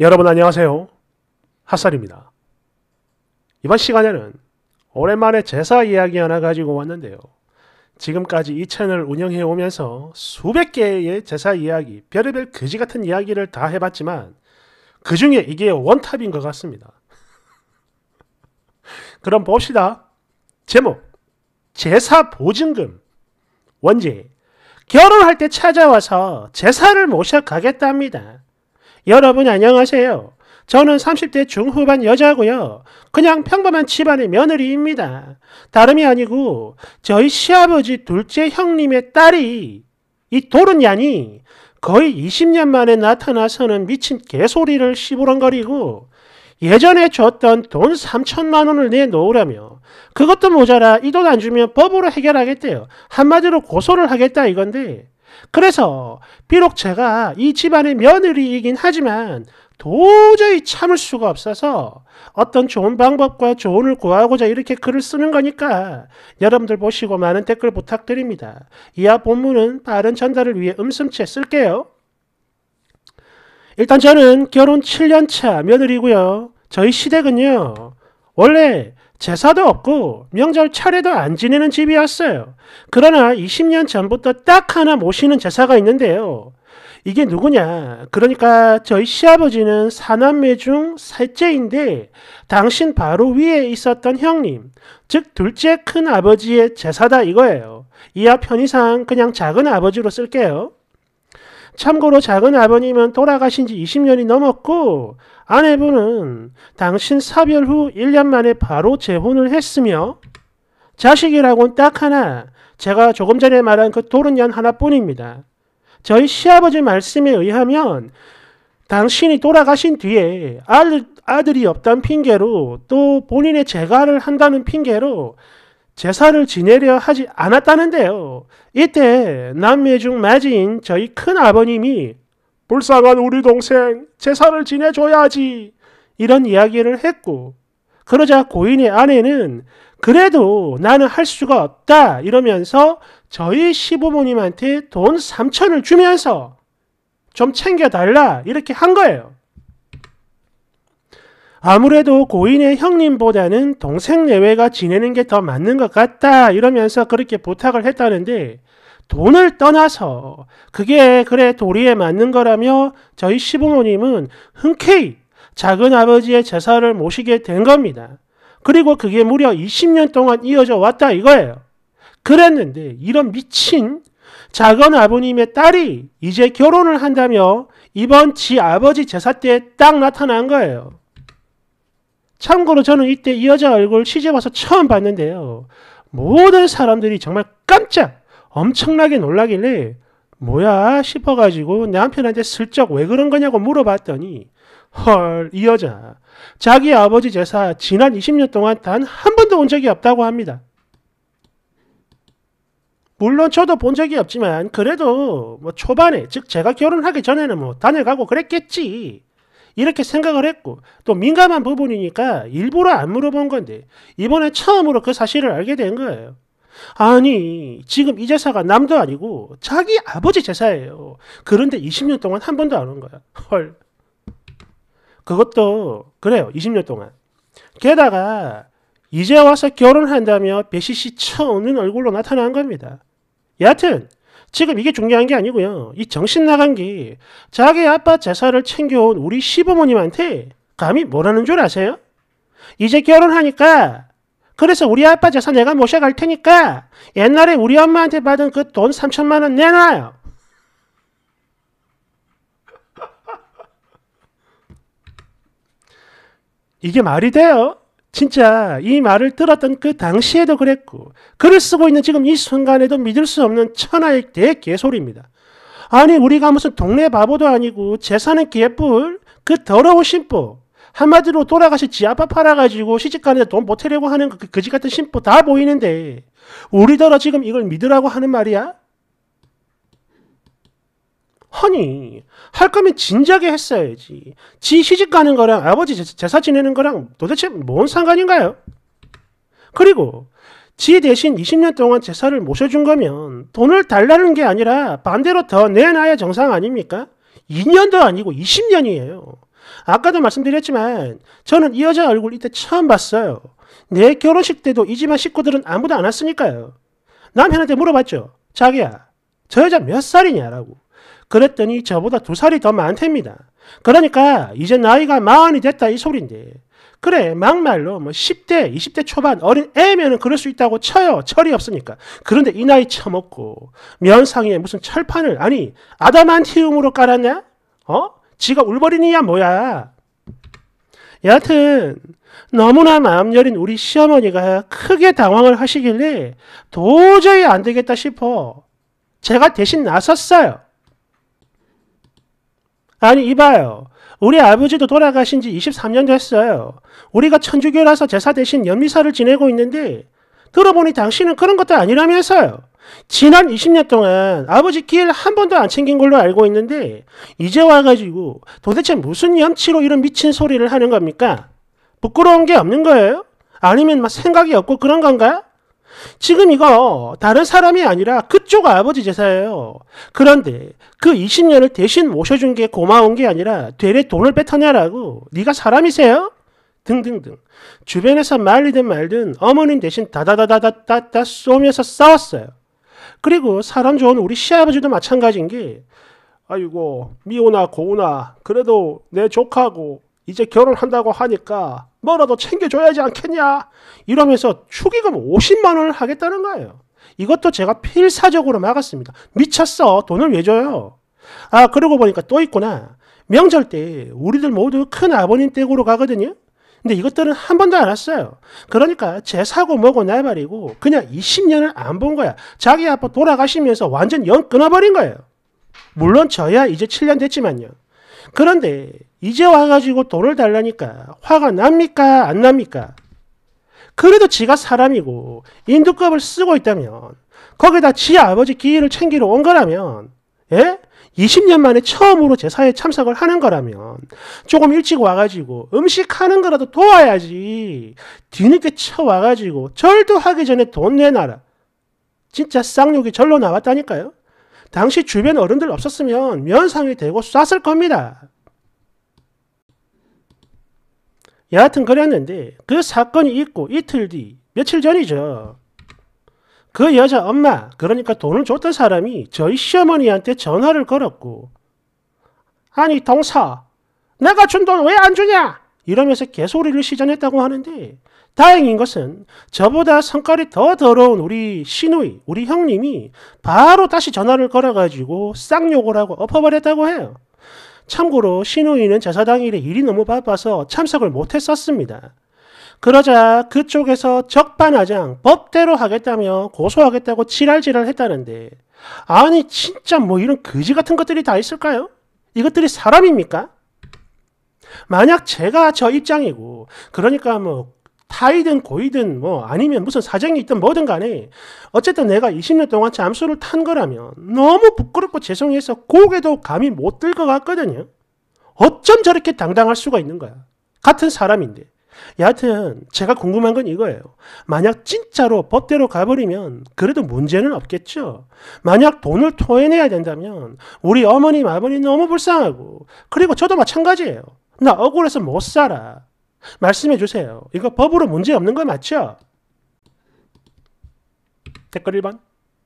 여러분 안녕하세요. 핫살입니다. 이번 시간에는 오랜만에 제사 이야기 하나 가지고 왔는데요. 지금까지 이 채널 운영해 오면서 수백 개의 제사 이야기, 별의별 그지 같은 이야기를 다 해봤지만 그 중에 이게 원탑인 것 같습니다. 그럼 봅시다. 제목 제사 보증금 원제 결혼할 때 찾아와서 제사를 모셔 가겠답니다. 여러분 안녕하세요. 저는 30대 중후반 여자고요. 그냥 평범한 집안의 며느리입니다. 다름이 아니고 저희 시아버지 둘째 형님의 딸이 이 도른양이 거의 20년 만에 나타나서는 미친 개소리를 시부렁거리고 예전에 줬던 돈 3천만 원을 내놓으라며 그것도 모자라 이 돈 안 주면 법으로 해결하겠대요. 한마디로 고소를 하겠다 이건데 그래서 비록 제가 이 집안의 며느리이긴 하지만 도저히 참을 수가 없어서 어떤 좋은 방법과 조언을 구하고자 이렇게 글을 쓰는 거니까 여러분들 보시고 많은 댓글 부탁드립니다. 이하 본문은 빠른 전달을 위해 음슴채 쓸게요. 일단 저는 결혼 7년차 며느리고요. 저희 시댁은요. 원래 제사도 없고 명절 차례도 안 지내는 집이었어요. 그러나 20년 전부터 딱 하나 모시는 제사가 있는데요. 이게 누구냐? 그러니까 저희 시아버지는 사남매 중 셋째인데 당신 바로 위에 있었던 형님, 즉 둘째 큰 아버지의 제사다 이거예요. 이하 편의상 그냥 작은 아버지로 쓸게요. 참고로 작은 아버님은 돌아가신 지 20년이 넘었고 아내분은 당신 사별 후 1년 만에 바로 재혼을 했으며 자식이라곤 딱 하나 제가 조금 전에 말한 그 도른년 하나뿐입니다. 저희 시아버지 말씀에 의하면 당신이 돌아가신 뒤에 아들, 아들이 없단 핑계로 또 본인의 재가를 한다는 핑계로 제사를 지내려 하지 않았다는데요. 이때 남매 중 맞이인 저희 큰아버님이 불쌍한 우리 동생 제사를 지내줘야지 이런 이야기를 했고 그러자 고인의 아내는 그래도 나는 할 수가 없다 이러면서 저희 시부모님한테 돈 3천을 주면서 좀 챙겨달라 이렇게 한 거예요. 아무래도 고인의 형님보다는 동생 내외가 지내는 게 더 맞는 것 같다 이러면서 그렇게 부탁을 했다는데 돈을 떠나서 그게 그래 도리에 맞는 거라며 저희 시부모님은 흔쾌히 작은 아버지의 제사를 모시게 된 겁니다. 그리고 그게 무려 20년 동안 이어져 왔다 이거예요. 그랬는데 이런 미친 작은 아버님의 딸이 이제 결혼을 한다며 이번 지 아버지 제사 때 딱 나타난 거예요. 참고로 저는 이때 이 여자 얼굴 시집 와서 처음 봤는데요. 모든 사람들이 정말 깜짝 엄청나게 놀라길래 뭐야 싶어가지고 남편한테 슬쩍 왜 그런 거냐고 물어봤더니 헐 이 여자 자기 아버지 제사 지난 20년 동안 단 한 번도 온 적이 없다고 합니다. 물론 저도 본 적이 없지만 그래도 뭐 초반에 즉 제가 결혼하기 전에는 뭐 다녀가고 그랬겠지 이렇게 생각을 했고 또 민감한 부분이니까 일부러 안 물어본 건데 이번에 처음으로 그 사실을 알게 된 거예요. 아니, 지금 이 제사가 남도 아니고 자기 아버지 제사예요. 그런데 20년 동안 한 번도 안 온 거야. 헐. 그것도 그래요. 20년 동안. 게다가 이제 와서 결혼한다며 배시시 처없는 얼굴로 나타난 겁니다. 여하튼 지금 이게 중요한 게 아니고요. 이 정신 나간 게 자기 아빠 제사를 챙겨온 우리 시부모님한테 감히 뭐라는 줄 아세요? 이제 결혼하니까 그래서 우리 아빠 재산 내가 모셔갈 테니까 옛날에 우리 엄마한테 받은 그 돈 3천만 원 내놔요. 이게 말이 돼요? 진짜 이 말을 들었던 그 당시에도 그랬고 글을 쓰고 있는 지금 이 순간에도 믿을 수 없는 천하의 대개소리입니다. 아니 우리가 무슨 동네 바보도 아니고 재산은 개뿔 그 더러우신 뿔? 한마디로 돌아가시 지아빠 팔아가지고 시집가는데 돈못태려고 하는 그 거지 그 같은 심보 다 보이는데 우리더러 지금 이걸 믿으라고 하는 말이야? 허니할 거면 진작에 했어야지 지 시집가는 거랑 아버지 제사 지내는 거랑 도대체 뭔 상관인가요? 그리고 지 대신 20년 동안 제사를 모셔준 거면 돈을 달라는 게 아니라 반대로 더 내놔야 정상 아닙니까? 2년도 아니고 20년이에요. 아까도 말씀드렸지만 저는 이 여자 얼굴 이때 처음 봤어요. 내 결혼식 때도 이 집안 식구들은 아무도 안 왔으니까요. 남편한테 물어봤죠. 자기야, 저 여자 몇 살이냐라고. 그랬더니 저보다 두 살이 더 많답니다. 그러니까 이제 나이가 마흔이 됐다 이 소린데. 그래 막말로 뭐 10대, 20대 초반 어린 애면은 그럴 수 있다고 쳐요. 철이 없으니까. 그런데 이 나이 처먹고 면상에 무슨 철판을 아니 아담한티움으로 깔았냐? 어? 지가 울버린이야 뭐야. 여하튼 너무나 마음 여린 우리 시어머니가 크게 당황을 하시길래 도저히 안 되겠다 싶어 제가 대신 나섰어요. 아니 이봐요. 우리 아버지도 돌아가신 지 23년 됐어요. 우리가 천주교라서 제사 대신 연미사를 지내고 있는데 들어보니 당신은 그런 것도 아니라면서요. 지난 20년 동안 아버지 길 한 번도 안 챙긴 걸로 알고 있는데 이제 와가지고 도대체 무슨 염치로 이런 미친 소리를 하는 겁니까? 부끄러운 게 없는 거예요? 아니면 막 생각이 없고 그런 건가? 지금 이거 다른 사람이 아니라 그쪽 아버지 제사예요. 그런데 그 20년을 대신 모셔준 게 고마운 게 아니라 되레 돈을 뺏어내라고 네가 사람이세요? 등등등 주변에서 말리든 말든 어머님 대신 다다다다다다 쏘면서 싸웠어요. 그리고 사람 좋은 우리 시아버지도 마찬가지인 게 아이고 미오나 고우나 그래도 내 조카고 이제 결혼한다고 하니까 뭐라도 챙겨줘야지 않겠냐 이러면서 축의금 50만 원을 하겠다는 거예요. 이것도 제가 필사적으로 막았습니다. 미쳤어 돈을 왜 줘요? 아 그러고 보니까 또 있구나 명절 때 우리들 모두 큰 아버님 댁으로 가거든요. 근데 이것들은 한 번도 안 왔어요. 그러니까 제 사고 뭐고 날발이고 그냥 20년을 안 본 거야. 자기 아빠 돌아가시면서 완전 연 끊어버린 거예요. 물론 저야 이제 7년 됐지만요. 그런데 이제 와가지고 돈을 달라니까 화가 납니까 안 납니까? 그래도 지가 사람이고 인두값을 쓰고 있다면 거기다 지 아버지 기회를 챙기러 온 거라면 예? 20년 만에 처음으로 제사에 참석을 하는 거라면 조금 일찍 와가지고 음식 하는 거라도 도와야지 뒤늦게 쳐와가지고 절도하기 전에 돈 내놔라. 진짜 쌍욕이 절로 나왔다니까요. 당시 주변 어른들 없었으면 면상이 되고 쐈을 겁니다. 여하튼 그랬는데 그 사건이 있고 이틀 뒤 며칠 전이죠. 그 여자 엄마, 그러니까 돈을 줬던 사람이 저희 시어머니한테 전화를 걸었고, 아니, 동서, 내가 준 돈 왜 안 주냐? 이러면서 개소리를 시전했다고 하는데, 다행인 것은 저보다 성깔이 더 더러운 우리 시누이, 우리 형님이 바로 다시 전화를 걸어가지고 쌍욕을 하고 엎어버렸다고 해요. 참고로 시누이는 제사 당일에 일이 너무 바빠서 참석을 못했었습니다. 그러자 그쪽에서 적반하장 법대로 하겠다며 고소하겠다고 지랄지랄 했다는데 아니 진짜 뭐 이런 거지 같은 것들이 다 있을까요? 이것들이 사람입니까? 만약 제가 저 입장이고 그러니까 뭐 타이든 고이든 뭐 아니면 무슨 사정이 있든 뭐든 간에 어쨌든 내가 20년 동안 잠수를 탄 거라면 너무 부끄럽고 죄송해서 고개도 감히 못들 것 같거든요. 어쩜 저렇게 당당할 수가 있는 거야. 같은 사람인데. 예, 여하튼 제가 궁금한 건 이거예요. 만약 진짜로 법대로 가버리면 그래도 문제는 없겠죠. 만약 돈을 토해내야 된다면 우리 어머님 아버님 너무 불쌍하고 그리고 저도 마찬가지예요. 나 억울해서 못 살아. 말씀해 주세요. 이거 법으로 문제 없는 거 맞죠? 댓글 1번.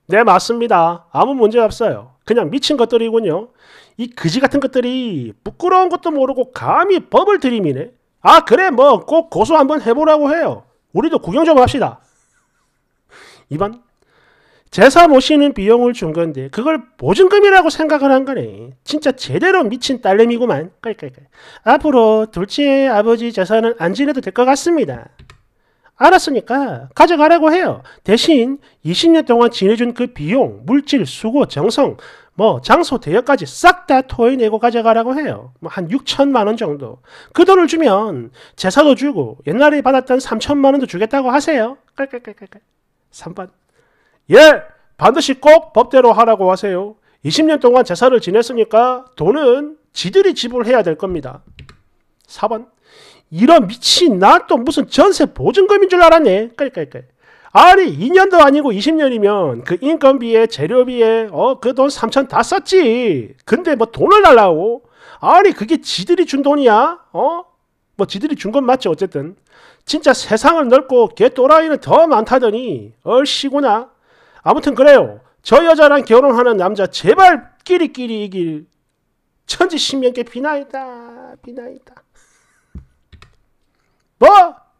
네, 맞습니다. 아무 문제 없어요. 그냥 미친 것들이군요. 이 그지 같은 것들이 부끄러운 것도 모르고 감히 법을 들이미네. 아 그래 뭐 꼭 고소 한번 해보라고 해요. 우리도 구경 좀 합시다. 2번 제사 모시는 비용을 준 건데 그걸 보증금이라고 생각을 한 거네. 진짜 제대로 미친 딸내미구만. 깔깔깔. 앞으로 둘째 아버지 재산은 안 지내도 될 것 같습니다. 알았으니까 가져가라고 해요. 대신 20년 동안 지내준 그 비용, 물질, 수고, 정성 뭐 장소 대여까지 싹 다 토해내고 가져가라고 해요. 뭐 한 6천만 원 정도. 그 돈을 주면 제사도 주고 옛날에 받았던 3천만 원도 주겠다고 하세요. 3번. 예, 반드시 꼭 법대로 하라고 하세요. 20년 동안 제사를 지냈으니까 돈은 지들이 지불해야 될 겁니다. 4번. 이런 미친 나 또 무슨 전세 보증금인 줄 알았네. 깔깔깔. 아니 2년도 아니고 20년이면 그 인건비에 재료비에 어 그 돈 3천 다 썼지 근데 뭐 돈을 달라고 아니 그게 지들이 준 돈이야 어? 뭐 지들이 준 건 맞지 어쨌든 진짜 세상을 넓고 개또라이는 더 많다더니 얼씨구나 아무튼 그래요 저 여자랑 결혼하는 남자 제발 끼리끼리 이길 천지 신명께 비나이다 비나이다 뭐?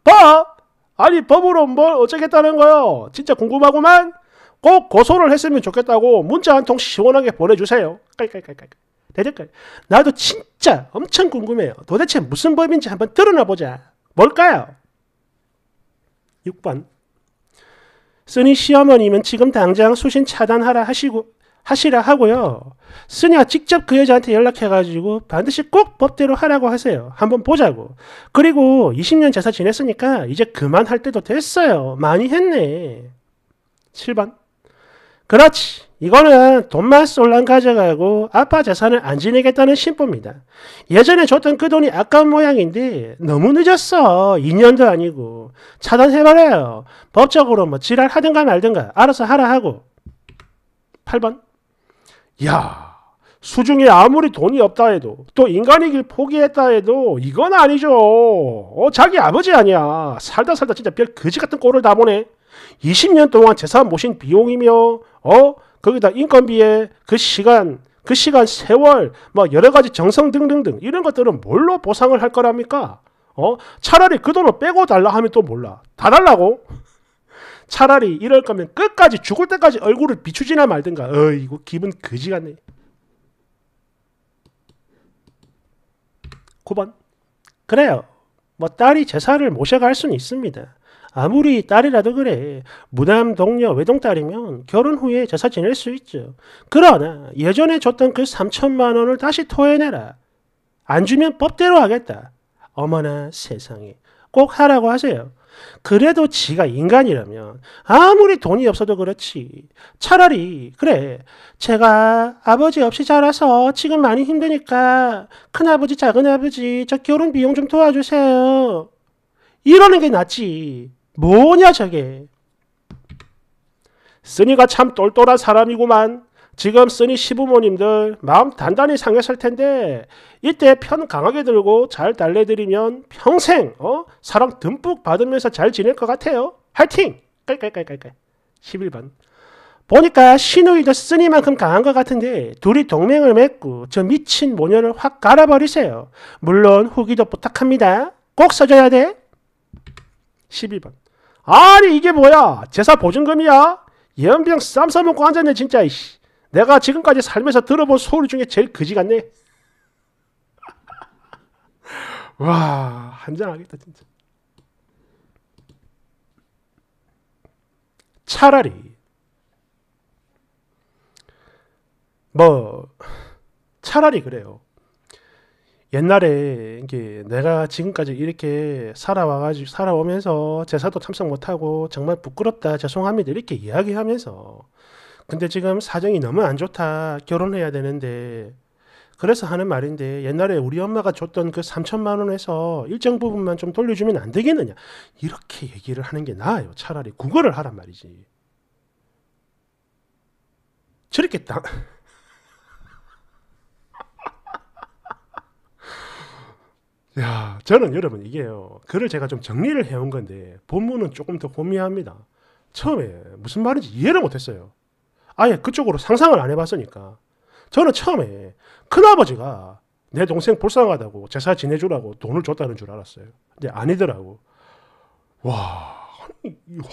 뭐? 아니 법으로 뭘 어쩌겠다는 거요? 진짜 궁금하구만. 꼭 고소를 했으면 좋겠다고 문자 한 통 시원하게 보내주세요. 깔깔깔깔. 대댓글. 나도 진짜 엄청 궁금해요. 도대체 무슨 법인지 한번 드러나 보자. 뭘까요? 6번. 쓰니 시어머님은 지금 당장 수신 차단하라 하시고 하시라 하고요. 스니 직접 그 여자한테 연락해가지고 반드시 꼭 법대로 하라고 하세요. 한번 보자고. 그리고 20년 제사 지냈으니까 이제 그만할 때도 됐어요. 많이 했네. 7번. 그렇지. 이거는 돈만 쏠랑 가져가고 아빠 재산을 안 지내겠다는 심보입니다 예전에 줬던 그 돈이 아까운 모양인데 너무 늦었어. 2년도 아니고. 차단해버려요. 법적으로 뭐 지랄하든가 말든가 알아서 하라 하고. 8번. 야 수중에 아무리 돈이 없다 해도 또 인간이길 포기했다 해도 이건 아니죠. 어, 자기 아버지 아니야. 살다 살다 진짜 별 거지 같은 꼴을 다 보네. 20년 동안 재산 모신 비용이며 어 거기다 인건비에 그 시간 그 시간 세월 뭐 여러 가지 정성 등등등 이런 것들은 뭘로 보상을 할 거랍니까? 어 차라리 그 돈을 빼고 달라 하면 또 몰라 다 달라고 차라리 이럴 거면 끝까지 죽을 때까지 얼굴을 비추지나 말든가. 어, 이거 기분 그지 같네. 9번. 그래요. 뭐 딸이 제사를 모셔갈 수는 있습니다. 아무리 딸이라도 그래. 무남 동녀 외동딸이면 결혼 후에 제사 지낼 수 있죠. 그러나 예전에 줬던 그 3천만 원을 다시 토해내라. 안 주면 법대로 하겠다. 어머나 세상에. 꼭 하라고 하세요. 그래도 지가 인간이라면 아무리 돈이 없어도 그렇지. 차라리 그래. 제가 아버지 없이 자라서 지금 많이 힘드니까 큰아버지 작은아버지 저 결혼 비용 좀 도와주세요. 이러는 게 낫지. 뭐냐 저게. 쓰니가 참 똘똘한 사람이구만. 지금 쓰니 시부모님들 마음 단단히 상했을 텐데 이때 편 강하게 들고 잘 달래드리면 평생 어? 사랑 듬뿍 받으면서 잘 지낼 것 같아요. 화이팅! 깔깔깔깔깔 11번 보니까 신우이도 쓰니만큼 강한 것 같은데 둘이 동맹을 맺고 저 미친 모녀를 확 갈아버리세요. 물론 후기도 부탁합니다. 꼭 써줘야 돼. 12번 아니 이게 뭐야 제사 보증금이야? 연병 쌈싸먹고 앉았네 진짜 이씨. 내가 지금까지 살면서 들어본 소리 중에 제일 그지 같네. 와, 한장하겠다, 진짜. 차라리, 뭐, 차라리 그래요. 옛날에 이게 내가 지금까지 이렇게 살아와가지고 살아오면서 제사도 참석 못하고 정말 부끄럽다 죄송합니다 이렇게 이야기하면서 근데 지금 사정이 너무 안 좋다. 결혼해야 되는데. 그래서 하는 말인데 옛날에 우리 엄마가 줬던 그 3천만 원에서 일정 부분만 좀 돌려주면 안 되겠느냐. 이렇게 얘기를 하는 게 나아요. 차라리 국어를 하란 말이지. 저렇게 딱 야, 저는 여러분 이게요. 글을 제가 좀 정리를 해온 건데 본문은 조금 더 혼미합니다. 처음에 무슨 말인지 이해를 못했어요. 아예 그쪽으로 상상을 안 해봤으니까. 저는 처음에 큰아버지가 내 동생 불쌍하다고 제사 지내주라고 돈을 줬다는 줄 알았어요. 근데 아니더라고. 와, 아니, 와,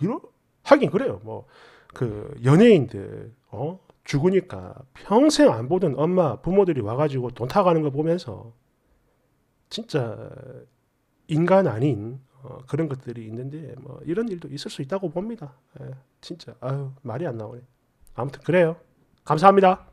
이런, 하긴 그래요. 뭐, 그, 연예인들, 어, 죽으니까 평생 안 보던 엄마, 부모들이 와가지고 돈 타가는 거 보면서 진짜 인간 아닌 어, 그런 것들이 있는데 뭐 이런 일도 있을 수 있다고 봅니다. 예, 진짜 아유 말이 안 나오네. 아무튼 그래요. 감사합니다.